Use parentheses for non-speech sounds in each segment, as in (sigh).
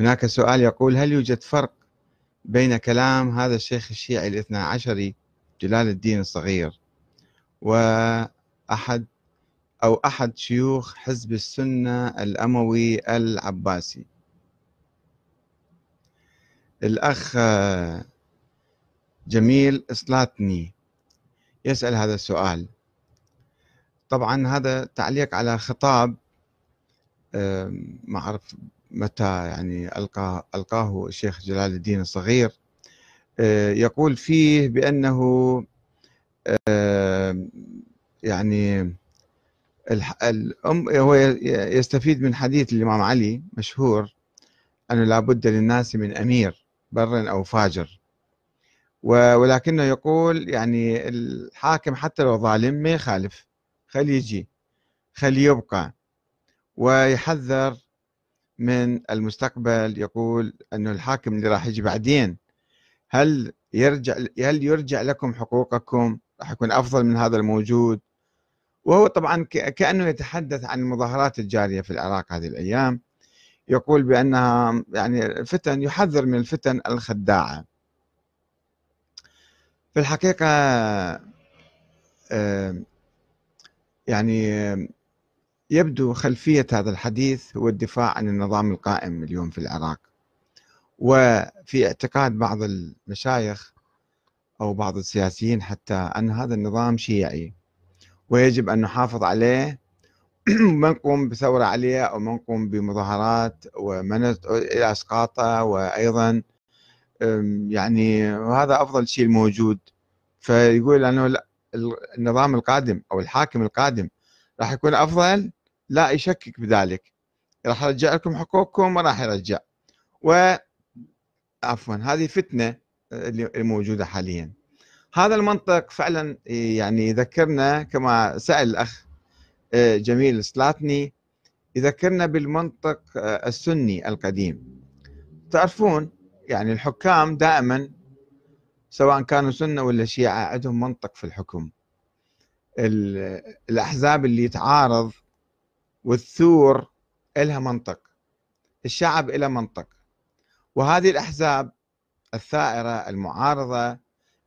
هناك سؤال يقول هل يوجد فرق بين كلام هذا الشيخ الشيعي الاثنى عشري جلال الدين الصغير وأحد أو أحد شيوخ حزب السنة الأموي العباسي الأخ جميل إصلاتني يسأل هذا السؤال طبعا هذا تعليق على خطاب ما أعرف متى يعني ألقاه, ألقاه الشيخ جلال الدين الصغير آه، يقول فيه بأنه آه، يعني الأم هو يستفيد من حديث الإمام علي مشهور أنه لا بد للناس من أمير بر أو فاجر ولكنه يقول يعني الحاكم حتى لو ظالم ما يخالف خليه يجي خليه يبقى ويحذر من المستقبل يقول انه الحاكم اللي راح يجي بعدين هل يرجع هل يرجع لكم حقوقكم راح يكون أفضل من هذا الموجود وهو طبعا كأنه يتحدث عن المظاهرات الجارية في العراق هذه الأيام يقول بأنها يعني فتن يحذر من الفتن الخداعة في الحقيقة يعني يبدو خلفية هذا الحديث هو الدفاع عن النظام القائم اليوم في العراق وفي اعتقاد بعض المشايخ أو بعض السياسيين حتى أن هذا النظام شيعي ويجب أن نحافظ عليه (clears throat) من قم بثورة عليه أو من قم بمظاهرات ومن إلى إسقاطه وأيضا يعني هذا أفضل شيء الموجود فيقول أنه النظام القادم أو الحاكم القادم راح يكون أفضل لا يشكك بذلك راح يرجع لكم حقوقكم ما راح يرجع و عفوا هذه فتنه اللي موجوده حاليا هذا المنطق فعلا يعني يذكرنا كما سال الاخ آه، جميل سلاتني يذكرنا بالمنطق آه، السني القديم تعرفون يعني الحكام دائما سواء كانوا سنه ولا شيعه عندهم منطق في الحكم الاحزاب اللي تعارض والثور إلها منطق الشعب إلى منطق وهذه الأحزاب الثائرة المعارضة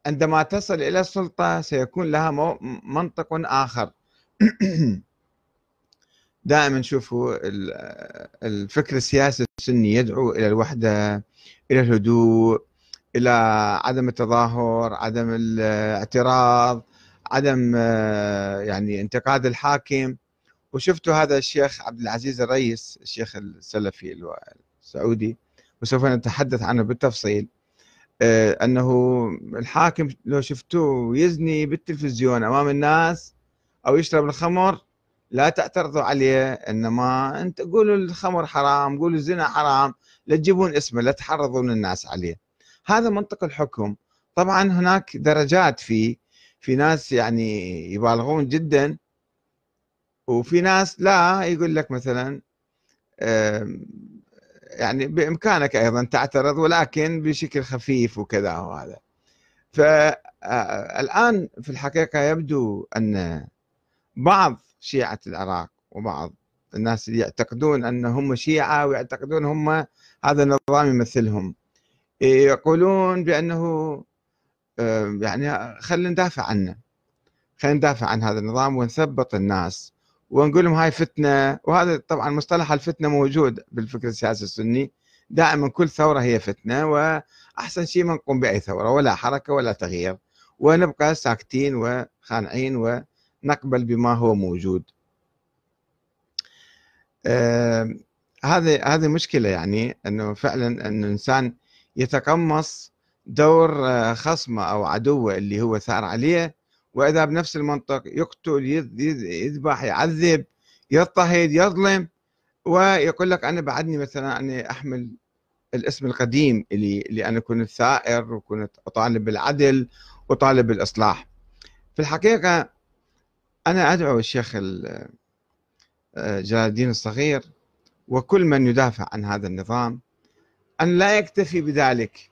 عندما تصل إلى السلطة سيكون لها منطق آخر (clears throat) دائما نشوفوا الفكر السياسي السني يدعو إلى الوحدة إلى الهدوء إلى عدم التظاهر عدم الاعتراض عدم آه، يعني انتقاد الحاكم وشفتوا هذا الشيخ عبد العزيز الرئيس الشيخ السلفي السعودي وسوف نتحدث عنه بالتفصيل آه، انه الحاكم لو شفتوه يزني بالتلفزيون امام الناس او يشرب الخمر لا تعترضوا عليه انما انت قولوا الخمر حرام قولوا الزنا حرام لا تجيبون اسمه لا تحرضون الناس عليه هذا منطق الحكم طبعا هناك درجات فيه في ناس يعني يبالغون جدا وفي ناس لا يقول لك مثلا يعني بامكانك ايضا تعترض ولكن بشكل خفيف وكذا وهذا فالان في الحقيقه يبدو ان بعض شيعه العراق وبعض الناس اللي يعتقدون ان هم شيعه ويعتقدون هم هذا النظام يمثلهم يقولون بانه يعني خلينا ندافع عنه خلينا ندافع عن هذا النظام ونثبط الناس ونقول لهم هاي فتنه وهذا طبعا مصطلح الفتنه موجود بالفكر السياسي السني دائما كل ثوره هي فتنه واحسن شيء ما نقوم باي ثوره ولا حركه ولا تغيير ونبقى ساكتين وخانعين ونقبل بما هو موجود آه هذه هذه مشكله يعني انه فعلا ان الانسان يتقمص دور آه، خصمه او عدوه اللي هو ثار عليه وإذا بنفس المنطق يقتل يذبح يعذب يضطهد يظلم ويقول لك أنا بعدني مثلا أنا أحمل الاسم القديم اللي, اللي أنا كنت ثائر وكنت أطالب بالعدل وطالب بالإصلاح في الحقيقة أنا أدعو الشيخ آه، جلال الدين الصغير وكل من يدافع عن هذا النظام أن لا يكتفي بذلك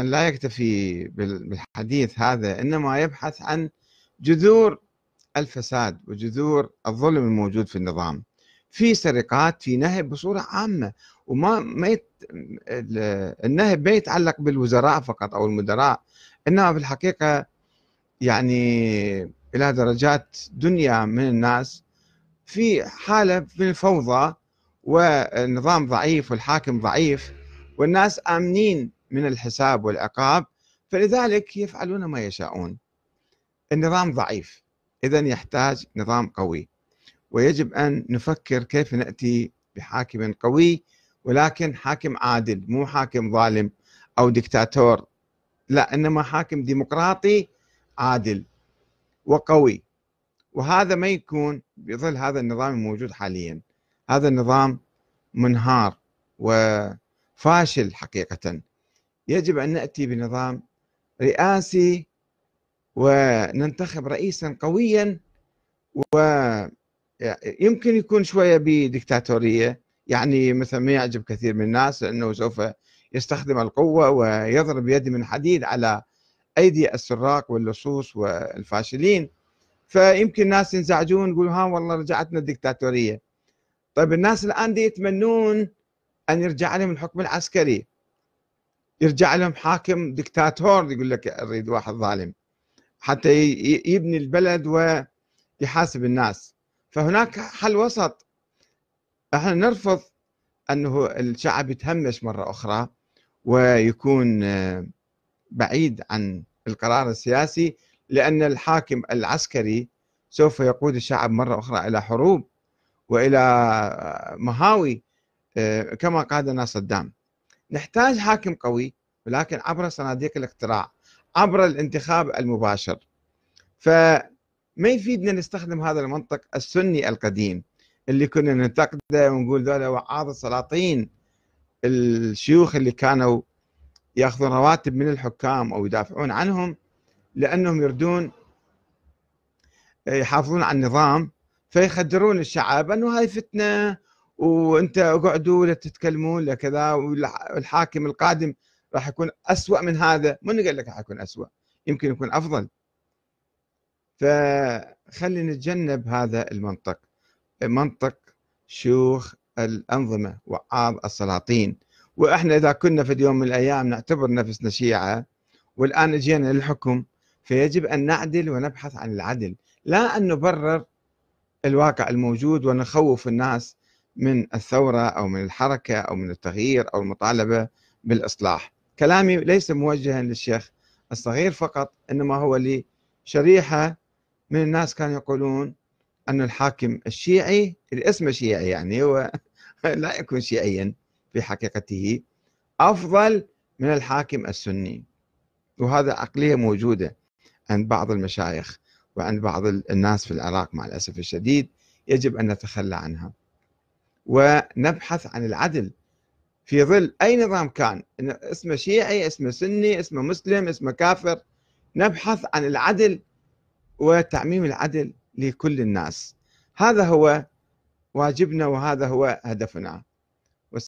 أن لا يكتفي بالحديث هذا إنما يبحث عن جذور الفساد وجذور الظلم الموجود في النظام في سرقات في نهب بصورة عامة وما ما يت... النهب ما يتعلق بالوزراء فقط أو المدراء إنما في الحقيقة يعني إلى درجات دنيا من الناس في حالة من الفوضى والنظام ضعيف والحاكم ضعيف والناس آمنين من الحساب والعقاب فلذلك يفعلون ما يشاءون النظام ضعيف إذا يحتاج نظام قوي ويجب أن نفكر كيف نأتي بحاكم قوي ولكن حاكم عادل مو حاكم ظالم أو دكتاتور لا إنما حاكم ديمقراطي عادل وقوي وهذا ما يكون بظل هذا النظام الموجود حاليا هذا النظام منهار وفاشل حقيقة يجب أن نأتي بنظام رئاسي وننتخب رئيسا قويا ويمكن يكون شوية بديكتاتورية يعني مثلا ما يعجب كثير من الناس لأنه سوف يستخدم القوة ويضرب يد من حديد على أيدي السراق واللصوص والفاشلين فيمكن الناس ينزعجون يقولوا ها والله رجعتنا الدكتاتورية طيب الناس الآن دي يتمنون أن يرجع لهم الحكم العسكري يرجع لهم حاكم دكتاتور يقول لك اريد واحد ظالم حتى يبني البلد ويحاسب الناس فهناك حل وسط احنا نرفض انه الشعب يتهمش مره اخرى ويكون آه، بعيد عن القرار السياسي لان الحاكم العسكري سوف يقود الشعب مره اخرى الى حروب والى آه، مهاوي آه، كما قادنا صدام نحتاج حاكم قوي ولكن عبر صناديق الاقتراع عبر الانتخاب المباشر فما يفيدنا نستخدم هذا المنطق السني القديم اللي كنا ننتقده ونقول ذولا وعاظ السلاطين الشيوخ اللي كانوا ياخذون رواتب من الحكام او يدافعون عنهم لانهم يردون يحافظون على النظام فيخدرون الشعب انه هاي فتنه وانت اقعدوا لا تتكلمون لا كذا والحاكم القادم راح يكون أسوأ من هذا من قال لك راح يكون أسوأ يمكن يكون أفضل فخلي نتجنب هذا المنطق منطق شيوخ الأنظمة وعاض السلاطين وإحنا إذا كنا في يوم من الأيام نعتبر نفسنا شيعة والآن جينا للحكم فيجب أن نعدل ونبحث عن العدل لا أن نبرر الواقع الموجود ونخوف الناس من الثورة أو من الحركة أو من التغيير أو المطالبة بالإصلاح كلامي ليس موجها للشيخ الصغير فقط إنما هو لشريحة من الناس كانوا يقولون أن الحاكم الشيعي الاسم شيعي يعني هو (laughs) لا يكون شيعيا في حقيقته أفضل من الحاكم السني وهذا عقلية موجودة عند بعض المشايخ وعند بعض الناس في العراق مع الأسف الشديد يجب أن نتخلى عنها ونبحث عن العدل في ظل أي نظام كان اسمه شيعي اسمه سني اسمه مسلم اسمه كافر نبحث عن العدل وتعميم العدل لكل الناس هذا هو واجبنا وهذا هو هدفنا